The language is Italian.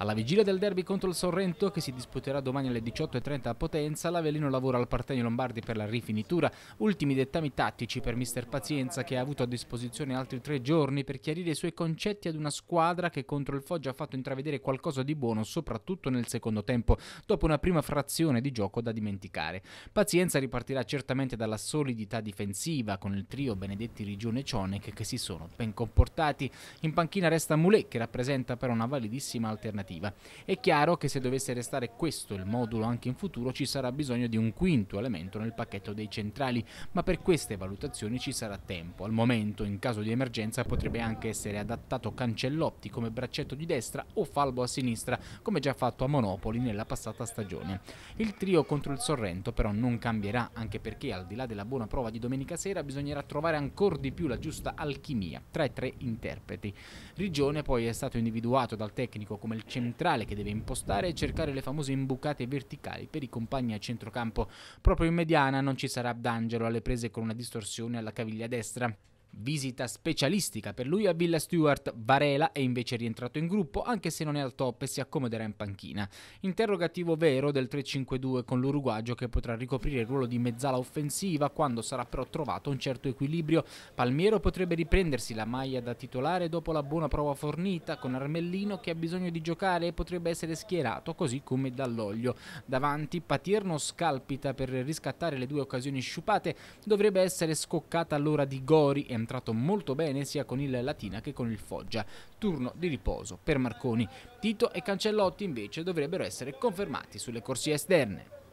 Alla vigilia del derby contro il Sorrento, che si disputerà domani alle 18.30 a Potenza, l'Avellino lavora al Partenio Lombardi per la rifinitura. Ultimi dettami tattici per mister Pazienza, che ha avuto a disposizione altri tre giorni per chiarire i suoi concetti ad una squadra che contro il Foggia ha fatto intravedere qualcosa di buono, soprattutto nel secondo tempo, dopo una prima frazione di gioco da dimenticare. Pazienza ripartirà certamente dalla solidità difensiva, con il trio Benedetti, Rigione e Cionec che si sono ben comportati. In panchina resta Moulet, che rappresenta però una validissima alternativa formativa. È chiaro che se dovesse restare questo il modulo anche in futuro ci sarà bisogno di un quinto elemento nel pacchetto dei centrali, ma per queste valutazioni ci sarà tempo. Al momento, in caso di emergenza, potrebbe anche essere adattato Cancellotti come braccetto di destra o Falbo a sinistra, come già fatto a Monopoli nella passata stagione. Il trio contro il Sorrento però non cambierà, anche perché al di là della buona prova di domenica sera bisognerà trovare ancora di più la giusta alchimia tra i tre interpreti. Rigione poi è stato individuato dal tecnico come il centro centrale che deve impostare e cercare le famose imbucate verticali per i compagni a centrocampo. Proprio in mediana non ci sarà D'Angelo alle prese con una distorsione alla caviglia destra. Visita specialistica per lui a Villa Stewart, Varela è invece rientrato in gruppo anche se non è al top e si accomoderà in panchina. Interrogativo vero del 3-5-2 con l'Uruguagio che potrà ricoprire il ruolo di mezzala offensiva quando sarà però trovato un certo equilibrio. Palmiero potrebbe riprendersi la maglia da titolare dopo la buona prova fornita con Armellino che ha bisogno di giocare e potrebbe essere schierato così come dall'olio. Davanti Patierno scalpita per riscattare le due occasioni sciupate, dovrebbe essere scoccata l'ora di Gori e entrato molto bene sia con il Latina che con il Foggia. Turno di riposo per Marconi. Tito e Cancellotti invece dovrebbero essere confermati sulle corsie esterne.